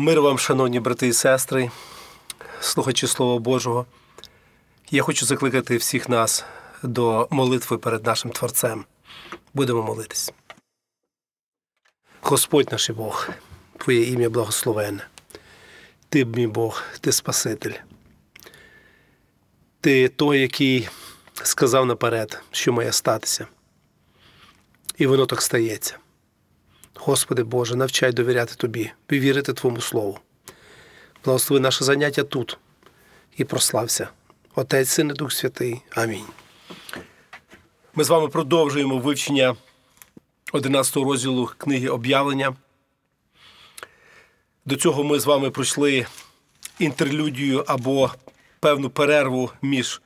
Мир вам, шановні брати і сестри, слухачі Слова Божого. Я хочу закликати всіх нас до молитви перед нашим Творцем. Будемо молитись. Господь наш Бог, Твоє ім'я благословене, Ти мій Бог, ти Спаситель. Ти той, який сказав наперед, що має статися. І воно так стається. Господи Боже, навчай довіряти Тобі і вірити Твому Слову. Благослови наше заняття тут і прослався. Отець Син і Дух Святий. Амінь. Ми з вами продовжуємо вивчення 11 розділу книги об'явлення. До цього ми з вами пройшли інтерлюдію або певну перерву між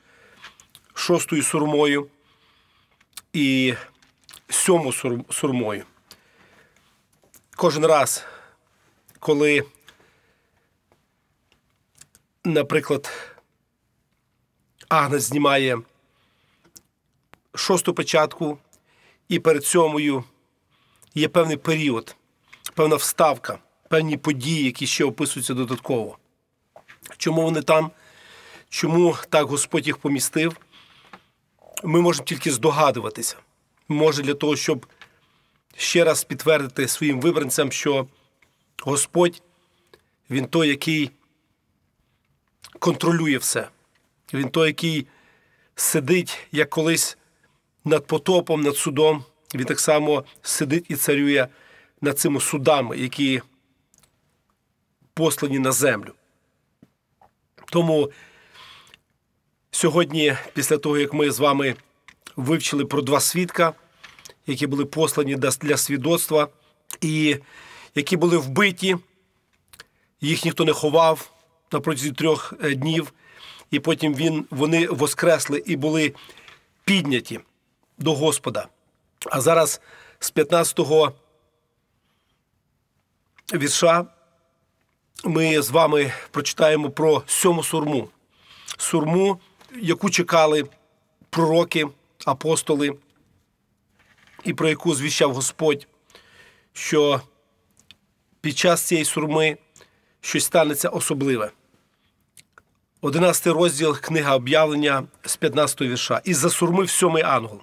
шостою сурмою і сьомою сурмою кожен раз, коли, наприклад, Агнес знімає шосту печатку, і перед сьомою є певний період, певна вставка, певні події, які ще описуються додатково. Чому вони там? Чому так Господь їх помістив? Ми можемо тільки здогадуватися. Може, для того, щоб ще раз підтвердити своїм виборцям, що Господь Він той, який контролює все. Він той, який сидить, як колись над потопом, над судом. Він так само сидить і царює над цими судами, які послані на землю. Тому сьогодні, після того, як ми з вами вивчили про два свідка, які були послані для свідоцтва, і які були вбиті, їх ніхто не ховав на протязі трьох е, днів, і потім він, вони воскресли і були підняті до Господа. А зараз з 15 го вірша ми з вами прочитаємо про сьому сурму, сурму, яку чекали пророки, апостоли і про яку звіщав Господь, що під час цієї сурми щось станеться особливе. 11 розділ книга об'явлення з 15 вірша. І засурмив сьомий ангел.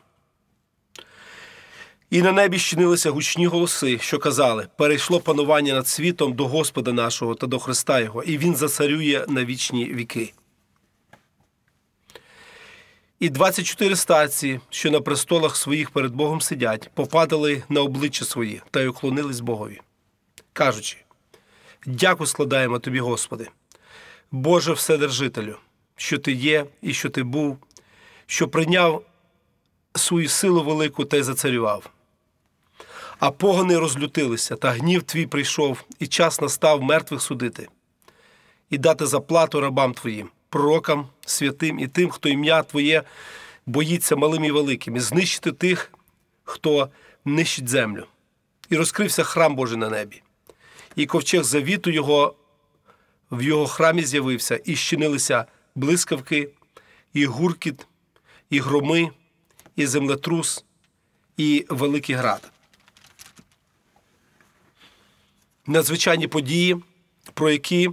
І на небі щинилися гучні голоси, що казали: перейшло панування над світом до Господа нашого та до Христа Його, і Він зацарює на вічні віки. І 24 старці, що на престолах своїх перед Богом сидять, попадали на обличчя свої та й уклонились Богові, кажучи: дяку складаємо тобі, Господи, Боже Вседержителю, що Ти є і що Ти був, що прийняв свою силу велику та й зацарював. А погони розлютилися, та гнів твій прийшов, і час настав мертвих судити, і дати заплату рабам твоїм пророкам, святим і тим, хто ім'я Твоє боїться малим і великим, і знищити тих, хто нищить землю. І розкрився храм Божий на небі, і ковчег завіту Його в його храмі з'явився, і щинилися блискавки, і гуркіт, і громи, і землетрус, і великий град. Надзвичайні події, про які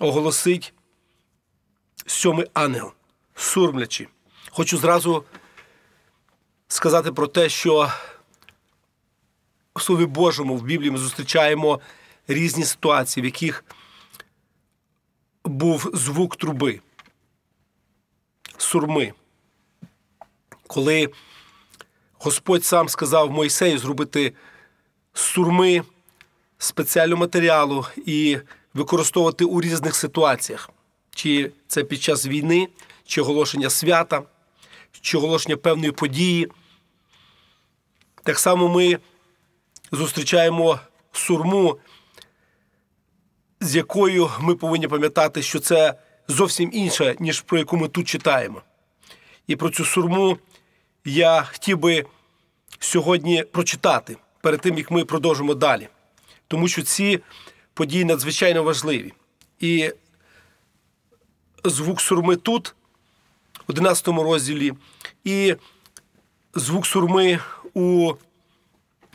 оголосить сьомий ангел, сурмлячі. Хочу зразу сказати про те, що в Слові Божому в Біблії ми зустрічаємо різні ситуації, в яких був звук труби, сурми. Коли Господь сам сказав Мойсею зробити сурми спеціального матеріалу і використовувати у різних ситуаціях чи це під час війни, чи оголошення свята, чи оголошення певної події. Так само ми зустрічаємо сурму, з якою ми повинні пам'ятати, що це зовсім інше, ніж про яку ми тут читаємо. І про цю сурму я хотів би сьогодні прочитати перед тим, як ми продовжимо далі. Тому що ці події надзвичайно важливі. І звук сурми тут, в 11 розділі, і звук сурми у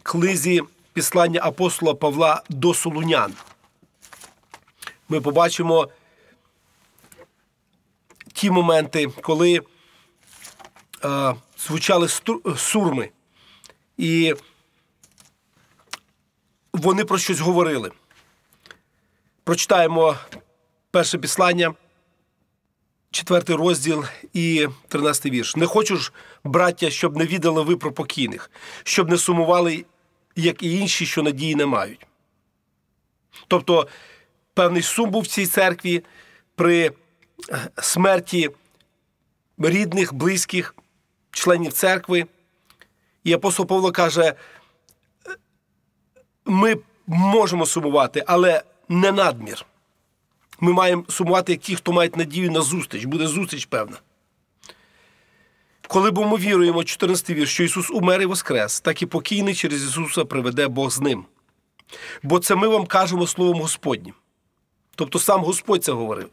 клизі післання апостола Павла до Солунян. Ми побачимо ті моменти, коли е, звучали сурми, і вони про щось говорили. Прочитаємо перше післання четвертий розділ і тринадцятий вірш. Не хочу ж, браття, щоб не віддали ви про покійних, щоб не сумували, як і інші, що надії не мають. Тобто певний сум був в цій церкві при смерті рідних, близьких, членів церкви. І апостол Павло каже, ми можемо сумувати, але не надмір ми маємо сумувати як ті, хто мають надію на зустріч, буде зустріч певна. Коли бо ми віруємо, 14 вір, що Ісус умер і воскрес, так і покійний через Ісуса приведе Бог з ним. Бо це ми вам кажемо Словом Господнім. Тобто сам Господь це говорив.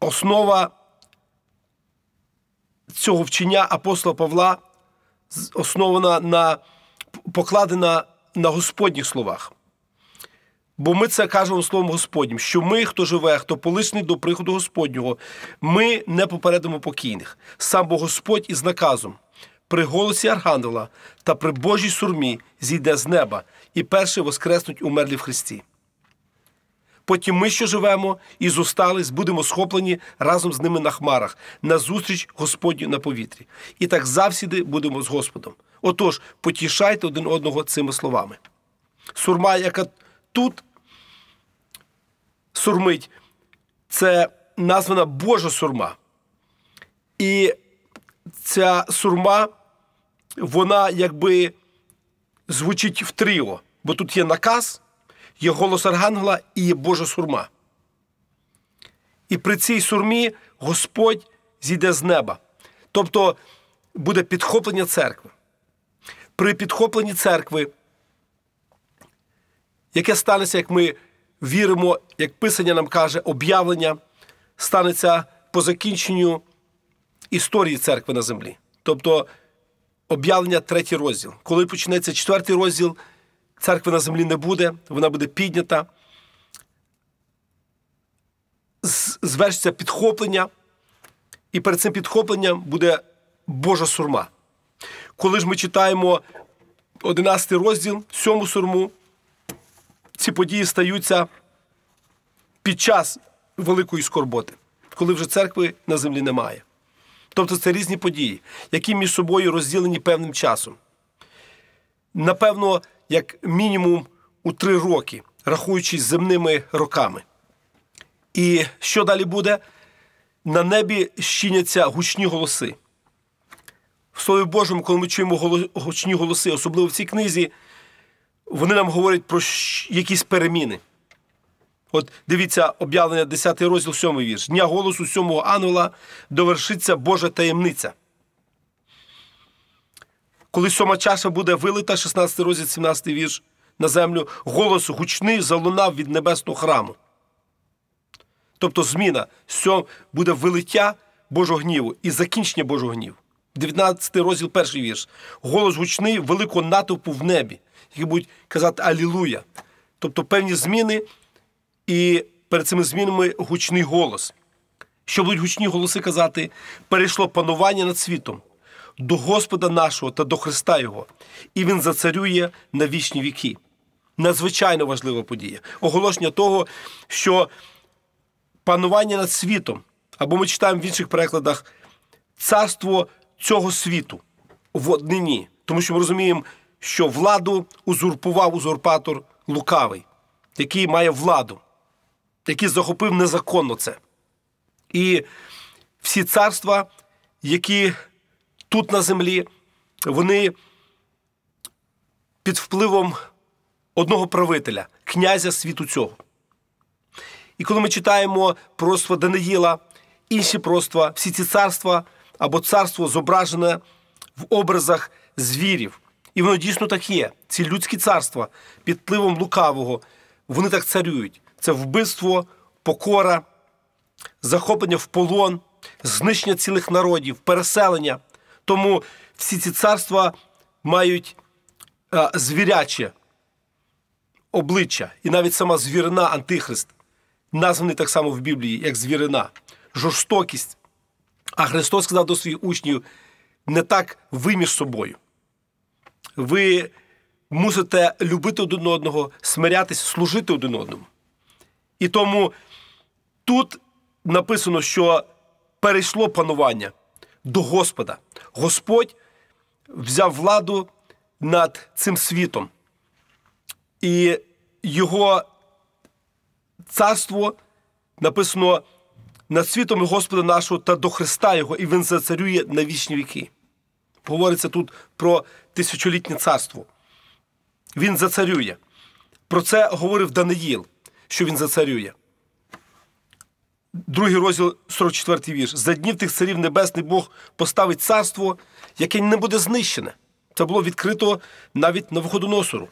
Основа цього вчення апостола Павла основана на покладена на Господніх словах. Бо ми це кажемо словом Господнім, що ми, хто живе, хто полишний до приходу Господнього, ми не попередимо покійних. Сам бо Господь із наказом. При голосі Архангела та при Божій сурмі зійде з неба і перші воскреснуть умерлі в Христі. Потім ми, що живемо і зостались, будемо схоплені разом з ними на хмарах, на зустріч Господню на повітрі. І так завсіди будемо з Господом. Отож, потішайте один одного цими словами. Сурма, яка тут сурмить, це названа Божа сурма. І ця сурма, вона якби звучить в тріо, бо тут є наказ, є голос архангела і є Божа сурма. І при цій сурмі Господь зійде з неба. Тобто буде підхоплення церкви. При підхопленні церкви, яке станеться, як ми віримо, як Писання нам каже, об'явлення станеться по закінченню історії церкви на землі. Тобто об'явлення третій розділ. Коли почнеться четвертий розділ, церкви на землі не буде, вона буде піднята. Звершиться підхоплення, і перед цим підхопленням буде Божа сурма. Коли ж ми читаємо 11 розділ, 7 сурму, ці події стаються під час великої скорботи, коли вже церкви на землі немає. Тобто це різні події, які між собою розділені певним часом. Напевно, як мінімум у три роки, рахуючись земними роками. І що далі буде? На небі щиняться гучні голоси. В Слові Божому, коли ми чуємо гучні голоси, особливо в цій книзі вони нам говорять про якісь переміни. От дивіться, об'явлення 10 розділ, 7 вірш. Дня голосу сьомого ангела довершиться Божа таємниця. Коли сьома чаша буде вилита, 16 розділ, 17 вірш, на землю, голос гучний залунав від небесного храму. Тобто зміна сьом буде вилиття Божого гніву і закінчення Божого гніву. 19 розділ, перший вірш. Голос гучний великого натовпу в небі які будуть казати Алілуя. Тобто певні зміни і перед цими змінами гучний голос. Що будуть гучні голоси казати, перейшло панування над світом до Господа нашого та до Христа Його, і Він зацарює на вічні віки. Надзвичайно важлива подія. Оголошення того, що панування над світом, або ми читаємо в інших перекладах царство цього світу в однині. Тому що ми розуміємо, що владу узурпував узурпатор лукавий, який має владу, який захопив незаконно це. І всі царства, які тут на землі, вони під впливом одного правителя, князя світу цього. І коли ми читаємо проства Даниїла, інші проства, всі ці царства або царство зображене в образах звірів. І воно дійсно так є. Ці людські царства під впливом лукавого, вони так царюють. Це вбивство, покора, захоплення в полон, знищення цілих народів, переселення. Тому всі ці царства мають е, звіряче обличчя, і навіть сама звірина Антихрист, названий так само в Біблії, як звірина, жорстокість. А Христос сказав до своїх учнів не так виміж собою ви мусите любити один одного, смирятися, служити один одному. І тому тут написано, що перейшло панування до Господа. Господь взяв владу над цим світом, і його царство написано над світом Господа нашого та до Христа Його, і Він зацарює на вічні віки. Говориться тут про тисячолітнє царство. Він зацарює. Про це говорив Даниїл, що він зацарює. Другий розділ 44 вірш. За днів тих царів Небесний Бог поставить царство, яке не буде знищене. Це було відкрито навіть на виходу носору.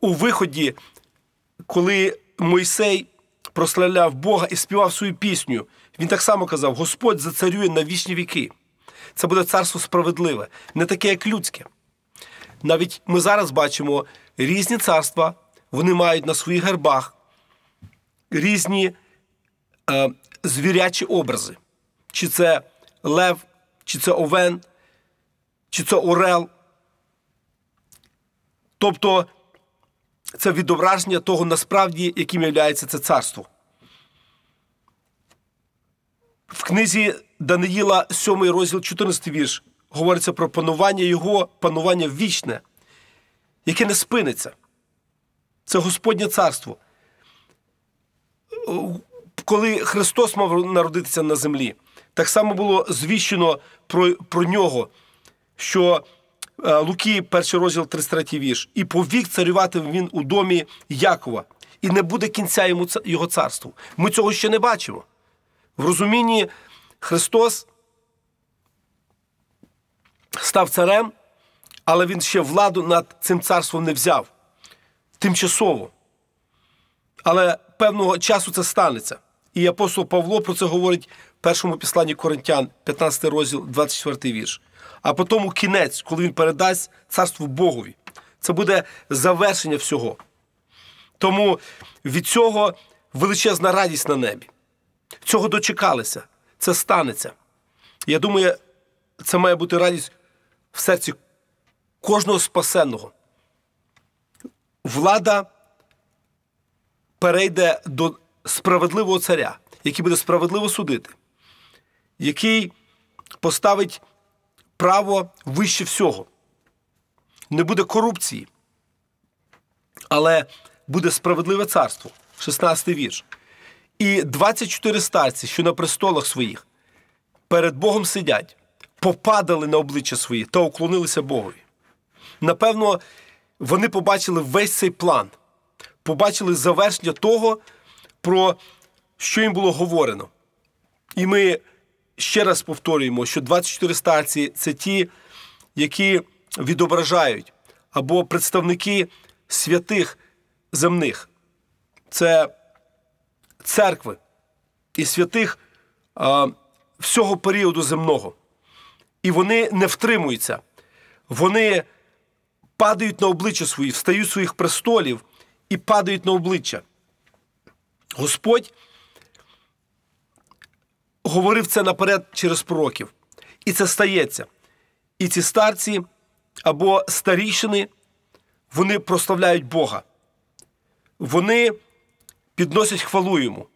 У виході, коли Мойсей прославляв Бога і співав свою пісню, він так само казав: Господь зацарює на вічні віки це буде царство справедливе, не таке, як людське. Навіть ми зараз бачимо різні царства, вони мають на своїх гербах різні е, звірячі образи. Чи це Лев, чи це Овен, чи це Орел. Тобто це відображення того насправді, яким є це царство. В книзі Даниїла, 7 розділ, 14 вірш, говориться про панування його, панування вічне, яке не спиниться. Це Господнє царство. Коли Христос мав народитися на землі, так само було звіщено про про нього, що е, Луки, перший розділ 33 вірш, і повік царювати він у домі Якова, і не буде кінця йому його царству. Ми цього ще не бачимо. В розумінні Христос став царем, але Він ще владу над цим царством не взяв тимчасово. Але певного часу це станеться. І апостол Павло про це говорить в першому післанні Коринтян, 15 розділ, 24 вірш. А потім кінець, коли він передасть царству Богові. Це буде завершення всього. Тому від цього величезна радість на небі. Цього дочекалися це станеться. Я думаю, це має бути радість в серці кожного спасенного. Влада перейде до справедливого царя, який буде справедливо судити, який поставить право вище всього. Не буде корупції, але буде справедливе царство. 16 вірш і 24 старці, що на престолах своїх перед Богом сидять, попадали на обличчя свої та уклонилися Богові. Напевно, вони побачили весь цей план, побачили завершення того, про що їм було говорено. І ми ще раз повторюємо, що 24 старці це ті, які відображають або представники святих земних. Це церкви і святих а, всього періоду земного. І вони не втримуються. Вони падають на обличчя свої, встають своїх престолів і падають на обличчя. Господь говорив це наперед через пророків. І це стається. І ці старці або старішини, вони прославляють Бога. Вони підносять хвалу йому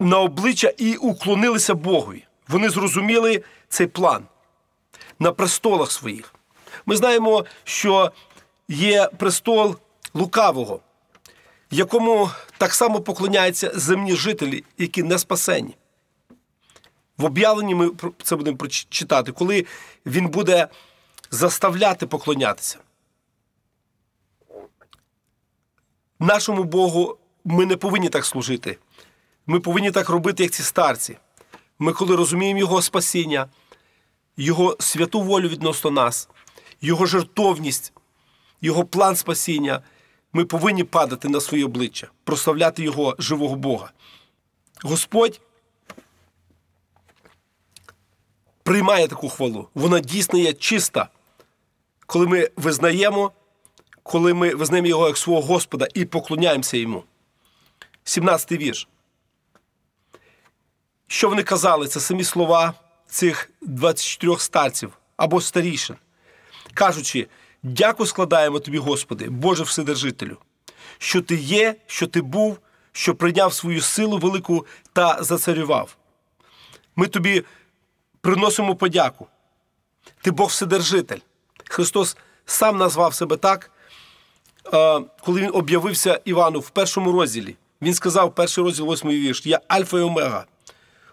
на обличчя і уклонилися Богові. Вони зрозуміли цей план на престолах своїх. Ми знаємо, що є престол лукавого, якому так само поклоняються земні жителі, які не спасені. В об'явленні ми це будемо прочитати, коли він буде заставляти поклонятися. нашому Богу ми не повинні так служити. Ми повинні так робити, як ці старці. Ми, коли розуміємо Його спасіння, Його святу волю відносно нас, Його жертовність, Його план спасіння, ми повинні падати на своє обличчя, прославляти Його живого Бога. Господь приймає таку хвалу. Вона дійсно є чиста, коли ми визнаємо коли ми визнаємо його як свого Господа і поклоняємося йому. 17-й вірш. Що вони казали? Це самі слова цих 24 старців або старішин, кажучи: дяку складаємо тобі, Господи, Боже Вседержителю, що Ти є, що Ти був, що прийняв свою силу велику та зацарював. Ми тобі приносимо подяку. Ти Бог Вседержитель. Христос сам назвав себе так, Е, коли він об'явився Івану в першому розділі, він сказав, перший розділ восьмий вірш, я Альфа і Омега.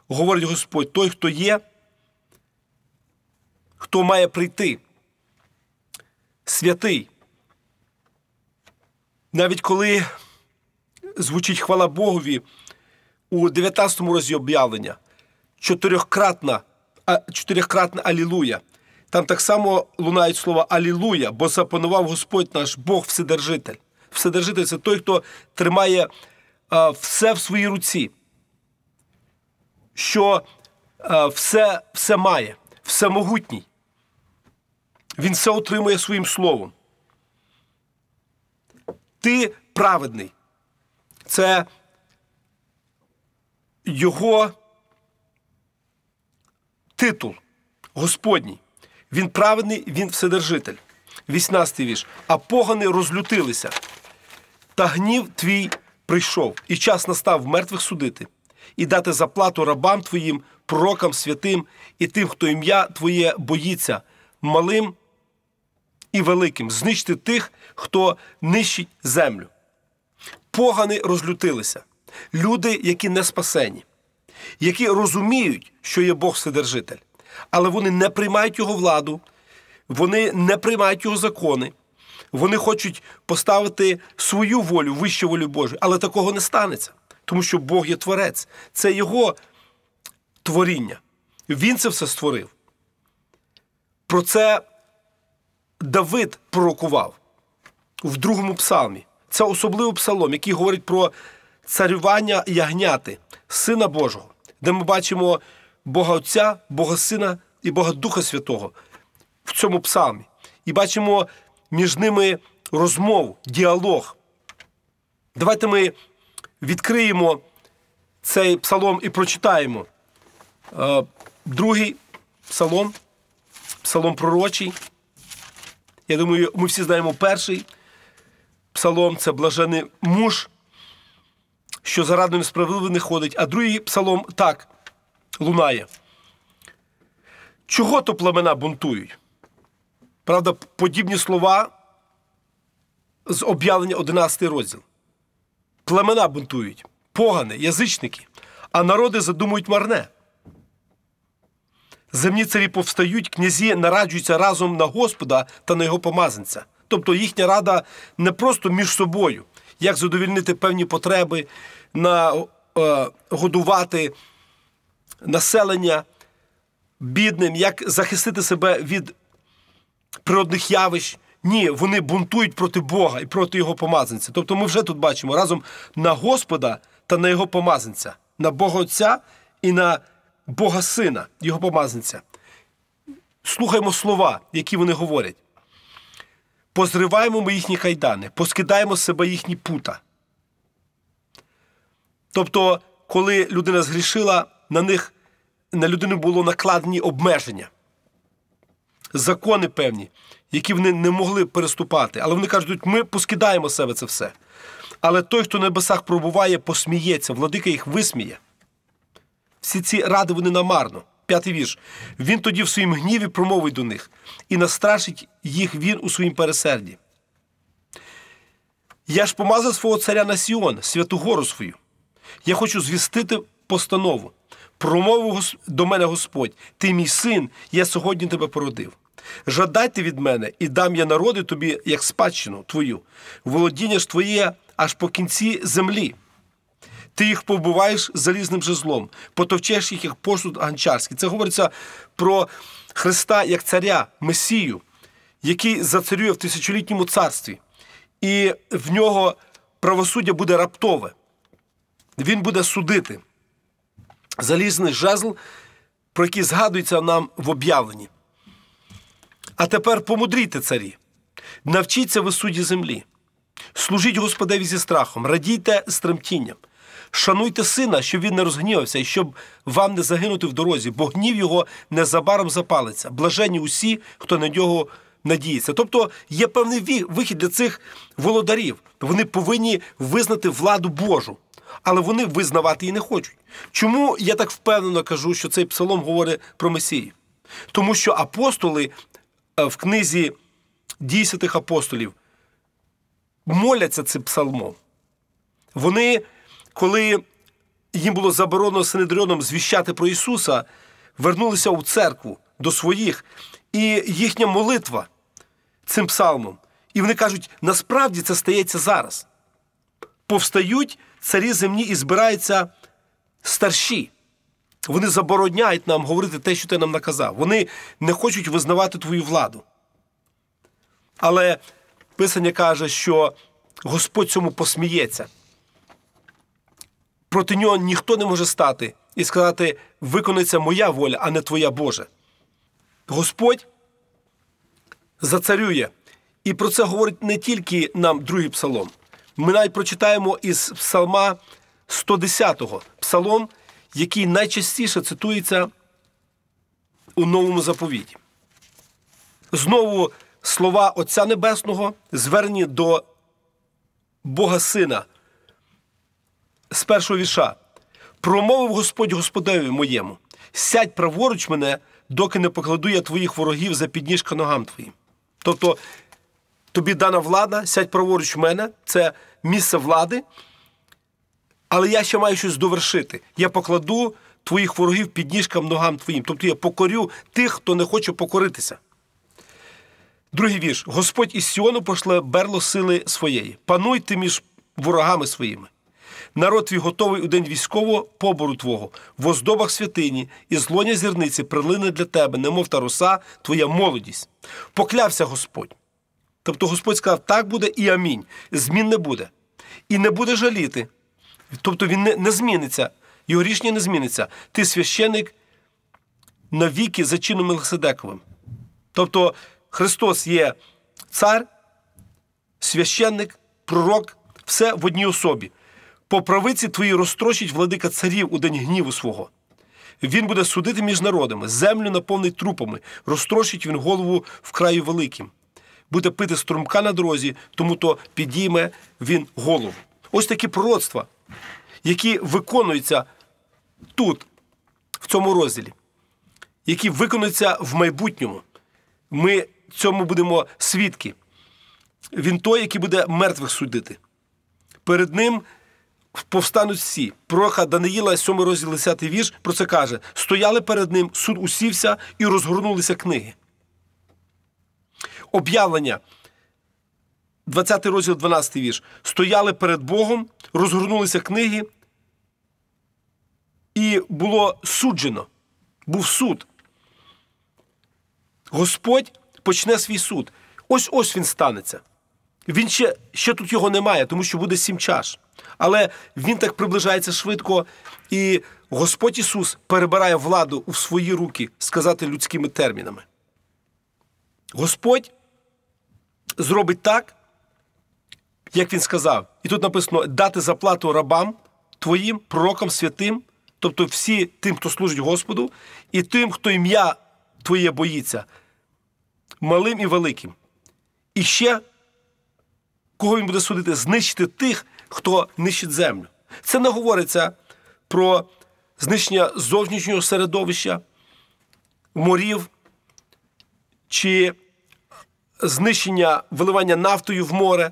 Говорить Господь, той, хто є, хто має прийти, святий. Навіть коли звучить хвала Богові у 19 розділі об'явлення чотирьохкратна чотирьохкратна алілуя. Там так само лунають слова Алілуя, бо запанував Господь наш Бог Вседержитель. Вседержитель це той, хто тримає а, все в своїй руці, що а, все, все має, всемогутній. Він все отримує своїм словом. Ти праведний. Це його титул Господній. Він праведний, він вседержитель. 18-й вірш. А погани розлютилися. Та гнів твій прийшов, і час настав мертвих судити, і дати заплату рабам твоїм, пророкам святим і тим, хто ім'я твоє боїться, малим і великим, знищити тих, хто нищить землю. Погани розлютилися. Люди, які не спасені, які розуміють, що є Бог Вседержитель але вони не приймають його владу, вони не приймають його закони. Вони хочуть поставити свою волю, вищу волю Божу, але такого не станеться, тому що Бог є творець, це його творіння. Він це все створив. Про це Давид пророкував в другому псалмі. Це особливий псалом, який говорить про царювання ягняти, Сина Божого, де ми бачимо. Бога Отця, Бога Сина і Бога Духа Святого в цьому псалмі. І бачимо між ними розмову, діалог. Давайте ми відкриємо цей псалом і прочитаємо. Е, другий псалом, псалом пророчий. Я думаю, ми всі знаємо перший псалом це блажений муж, що за радою справедливо не ходить. А другий псалом так лунає. Чого то племена бунтують? Правда, подібні слова з об'явлення 11 розділ. Племена бунтують, погане, язичники, а народи задумують марне. Земні царі повстають, князі нараджуються разом на Господа та на його помазанця. Тобто їхня рада не просто між собою, як задовільнити певні потреби, на, е, годувати населення бідним, як захистити себе від природних явищ. Ні, вони бунтують проти Бога і проти Його помазанця. Тобто ми вже тут бачимо разом на Господа та на Його помазанця, на Бога Отця і на Бога Сина, Його помазанця. Слухаємо слова, які вони говорять. Позриваємо ми їхні кайдани, поскидаємо з себе їхні пута. Тобто, коли людина згрішила, на них на людину було накладені обмеження, закони певні, які вони не могли переступати. Але вони кажуть, ми поскидаємо себе це все. Але той, хто на небесах пробуває, посміється, владика їх висміє. Всі ці ради вони намарно. П'ятий вірш. Він тоді в своїм гніві промовить до них і настрашить їх він у своїм пересерді. Я ж помазав свого царя на Сіон, святу гору свою. Я хочу звістити постанову промовив до мене Господь, ти мій син, я сьогодні тебе породив. Жадайте від мене і дам я народи тобі, як спадщину твою, володіння ж твоє аж по кінці землі. Ти їх побуваєш залізним жезлом, потовчеш їх як посуд ганчарський. Це говориться про Христа як царя, Месію, який зацарює в тисячолітньому царстві, і в нього правосуддя буде раптове. Він буде судити залізний жезл, про який згадується нам в об'явленні. А тепер помудрійте царі, навчіться ви суді землі, служіть Господеві зі страхом, радійте стремтінням, шануйте сина, щоб він не розгнівався і щоб вам не загинути в дорозі, бо гнів його незабаром запалиться. Блажені усі, хто на нього надіється. Тобто є певний вихід для цих володарів. Вони повинні визнати владу Божу але вони визнавати її не хочуть. Чому я так впевнено кажу, що цей псалом говорить про Месії? Тому що апостоли е, в книзі дій святих апостолів моляться цим псалмом. Вони, коли їм було заборонено Синедріоном звіщати про Ісуса, вернулися у церкву до своїх, і їхня молитва цим псалмом. І вони кажуть, насправді це стається зараз повстають царі земні і збираються старші. Вони забороняють нам говорити те, що ти нам наказав. Вони не хочуть визнавати твою владу. Але Писання каже, що Господь цьому посміється. Проти нього ніхто не може стати і сказати, виконується моя воля, а не твоя Боже. Господь зацарює. І про це говорить не тільки нам другий псалом. Ми навіть прочитаємо із Псалма 110-го псалом, який найчастіше цитується у новому заповіті. Знову слова Отця Небесного звернені до Бога Сина з першого віша. Промовив Господь Господеві моєму, сядь праворуч мене, доки не покладу я твоїх ворогів за підніжка ногам твоїм. Тобто тобі дана влада, сядь праворуч мене, це місце влади, але я ще маю щось довершити. Я покладу твоїх ворогів під ніжкам ногам твоїм. Тобто я покорю тих, хто не хоче покоритися. Другий вірш. Господь із Сіону пошле берло сили своєї. Пануйте між ворогами своїми. Народ твій готовий у день військового побору твого, в оздобах святині і злоня зірниці прилине для тебе, немов та роса, твоя молодість. Поклявся Господь. Тобто Господь сказав, так буде і амінь. Змін не буде. І не буде жаліти. Тобто він не, не зміниться, його рішення не зміниться. Ти священик навіки за чином Мелхиседековим. Тобто Христос є цар, священник, пророк, все в одній особі. По правиці твої розтрощить владика царів у день гніву свого. Він буде судити між народами, землю наповнить трупами, розтрощить він голову в краю великим буде пити струмка на дорозі, тому то підійме він голову. Ось такі пророцтва, які виконуються тут, в цьому розділі, які виконуються в майбутньому. Ми цьому будемо свідки. Він той, який буде мертвих судити. Перед ним повстануть всі. Пророха Даниїла, 7 розділ 10 вірш, про це каже: стояли перед ним, суд усівся і розгорнулися книги об'явлення, 20 розділ, 12 вірш. Стояли перед Богом, розгорнулися книги, і було суджено. Був суд. Господь почне свій суд. Ось ось він станеться. Він ще ще тут його немає, тому що буде сім чаш. Але він так приближається швидко, і Господь Ісус перебирає владу у свої руки сказати людськими термінами. Господь зробить так, як він сказав. І тут написано дати заплату рабам твоїм пророкам святим, тобто всі тим, хто служить Господу, і тим, хто ім'я твоє боїться, малим і великим. І ще, кого він буде судити, знищити тих, хто нищить землю. Це не говориться про знищення зовнішнього середовища, морів чи знищення виливання нафтою в море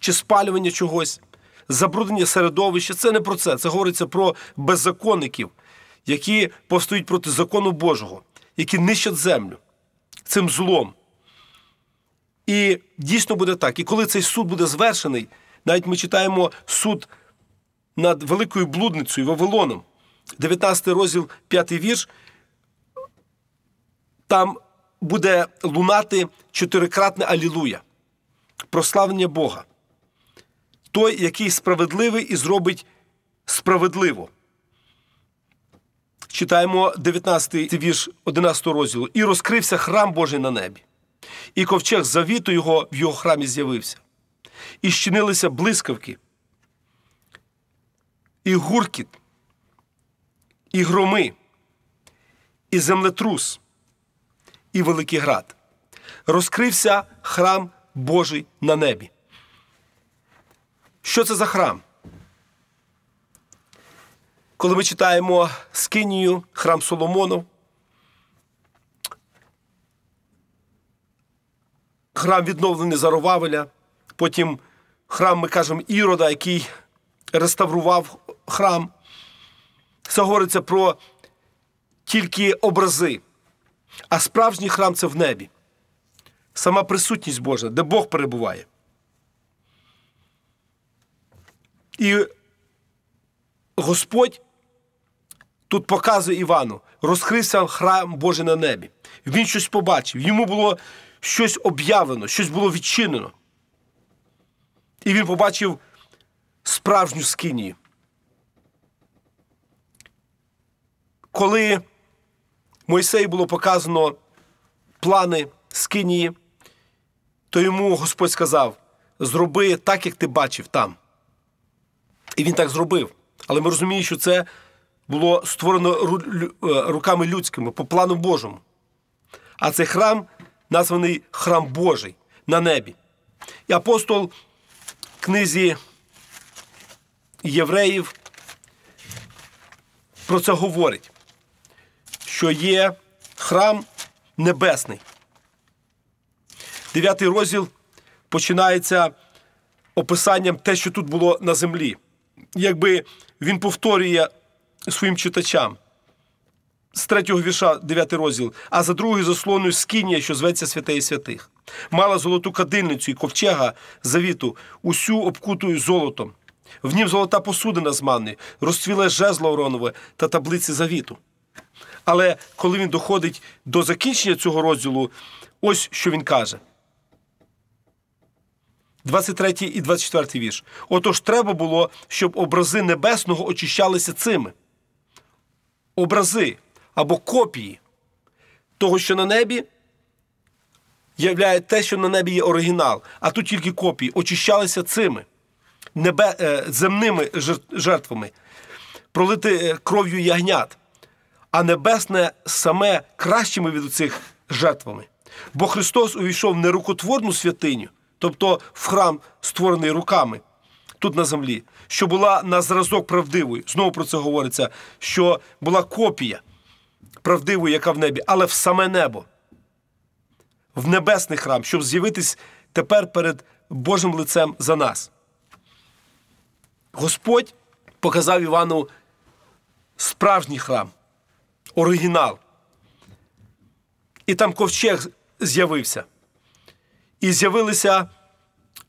чи спалювання чогось, забруднення середовища. Це не про це. Це говориться про беззаконників, які повстають проти закону Божого, які нищать землю цим злом. І дійсно буде так. І коли цей суд буде звершений, навіть ми читаємо суд над великою блудницею Вавилоном, 19 розділ, 5 вірш. Там буде лунати чотирикратне алілуя, прославлення Бога. Той, який справедливий і зробить справедливо. Читаємо 19 й вірш 11 розділу. І розкрився храм Божий на небі, і ковчег завіту його в його храмі з'явився, і щинилися блискавки, і гуркіт, і громи, і землетрус, і великий град. Розкрився храм Божий на небі. Що це за храм? Коли ми читаємо Скинію, храм Соломонов, храм відновлений Заровавеля, потім храм, ми кажемо, Ірода, який реставрував храм, це говориться про тільки образи. А справжній храм це в небі. Сама присутність Божа, де Бог перебуває. І Господь тут показує Івану, розкрився храм Божий на небі. Він щось побачив, йому було щось об'явлено, щось було відчинено. І він побачив справжню скинію. Коли Мойсею було показано плани скинії, то йому Господь сказав: зроби так, як ти бачив там. І він так зробив. Але ми розуміємо, що це було створено е, руками людськими по плану Божому. А цей храм названий храм Божий на небі. І апостол книзі Євреїв про це говорить що є храм небесний. Дев'ятий розділ починається описанням те, що тут було на землі. Якби він повторює своїм читачам. З третього вірша, дев'ятий розділ, а за другою заслоною скинія, що зветься святе святих, мала золоту кадильницю і ковчега завіту, усю обкутую золотом. В нім золота посудина з манни, розцвіле жезло Оронове та таблиці завіту. Але коли він доходить до закінчення цього розділу, ось що він каже. 23 і 24 вірш. Отож, треба було, щоб образи небесного очищалися цими. Образи або копії того, що на небі, являє те, що на небі є оригінал, а тут тільки копії, очищалися цими небе, е, земними жертвами, пролити е, кров'ю ягнят а небесне саме кращими від цих жертвами. Бо Христос увійшов в нерукотворну святиню, тобто в храм, створений руками тут на землі, що була на зразок правдивої. Знову про це говориться, що була копія правдивої, яка в небі, але в саме небо, в небесний храм, щоб з'явитись тепер перед Божим лицем за нас. Господь показав Івану справжній храм оригінал. І там ковчег з'явився. І з'явилися,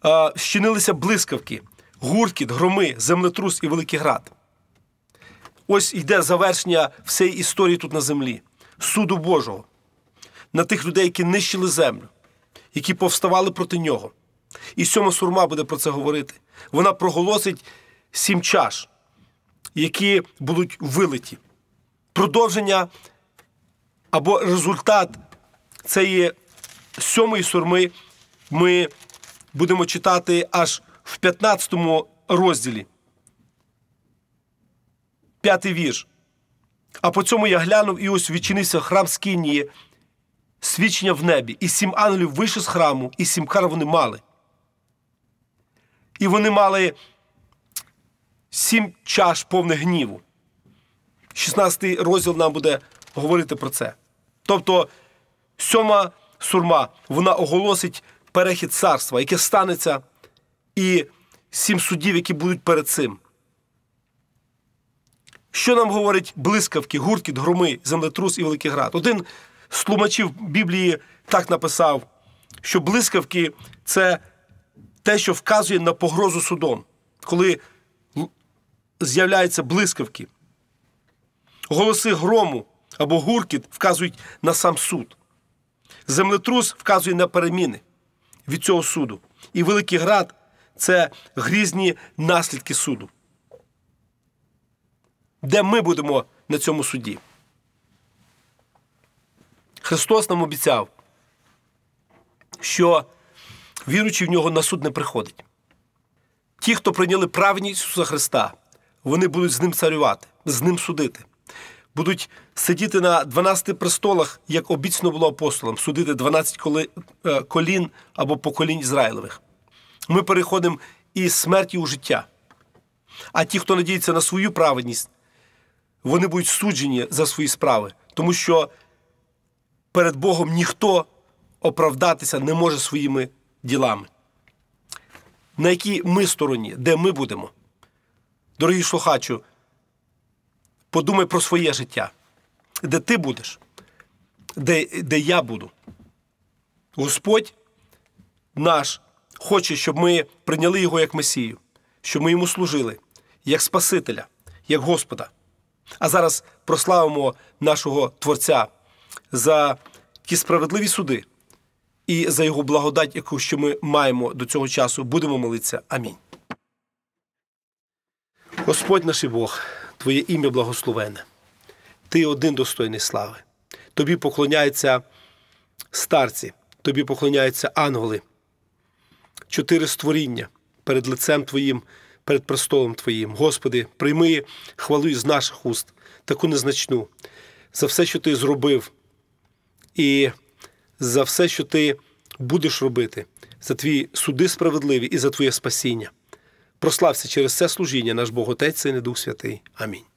е, щинилися блискавки, гуркіт, громи, землетрус і великий град. Ось йде завершення всієї історії тут на землі, суду Божого, на тих людей, які нищили землю, які повставали проти нього. І сьома сурма буде про це говорити. Вона проголосить сім чаш, які будуть вилиті продовження або результат цієї сьомої сурми ми будемо читати аж в 15 розділі. П'ятий вірш. А по цьому я глянув і ось відчинився храм з свідчення в небі, і сім ангелів вийшли з храму, і сім кар вони мали. І вони мали сім чаш повних гніву. 16 розділ нам буде говорити про це. Тобто, сьома сурма вона оголосить перехід царства, яке станеться, і сім судів, які будуть перед цим. Що нам говорить блискавки, гуркіт, громи, землетрус і великий град? Один з тлумачів Біблії так написав, що блискавки це те, що вказує на погрозу судом, коли з'являються блискавки. Голоси грому або гуркіт вказують на сам суд. Землетрус вказує на переміни від цього суду. І Великий Град це грізні наслідки суду. Де ми будемо на цьому суді? Христос нам обіцяв, що віруючий в нього на суд не приходить. Ті, хто прийняли праведність Ісуса Христа, вони будуть з ним царювати, з ним судити будуть сидіти на 12 престолах, як обіцяно було апостолам, судити 12 е, колін або поколінь Ізраїлевих. Ми переходимо із смерті у життя. А ті, хто надіється на свою праведність, вони будуть суджені за свої справи, тому що перед Богом ніхто оправдатися не може своїми ділами. На якій ми стороні, де ми будемо? Дорогі слухачу, Подумай про своє життя, де ти будеш, де, де я буду. Господь наш хоче, щоб ми прийняли його як Месію, щоб ми йому служили, як Спасителя, як Господа. А зараз прославимо нашого Творця за ті справедливі суди і за його благодать, яку що ми маємо до цього часу. Будемо молитися. Амінь. Господь наш і Бог. Твоє ім'я благословене. Ти один достойний слави. Тобі поклоняються старці, тобі поклоняються ангели, чотири створіння перед лицем Твоїм, перед престолом Твоїм. Господи, прийми хвалу із наших уст, таку незначну, за все, що ти зробив, і за все, що ти будеш робити, за твої суди справедливі і за Твоє спасіння прослався через це служіння, наш Бог Отець, Син і Дух Святий. Амінь.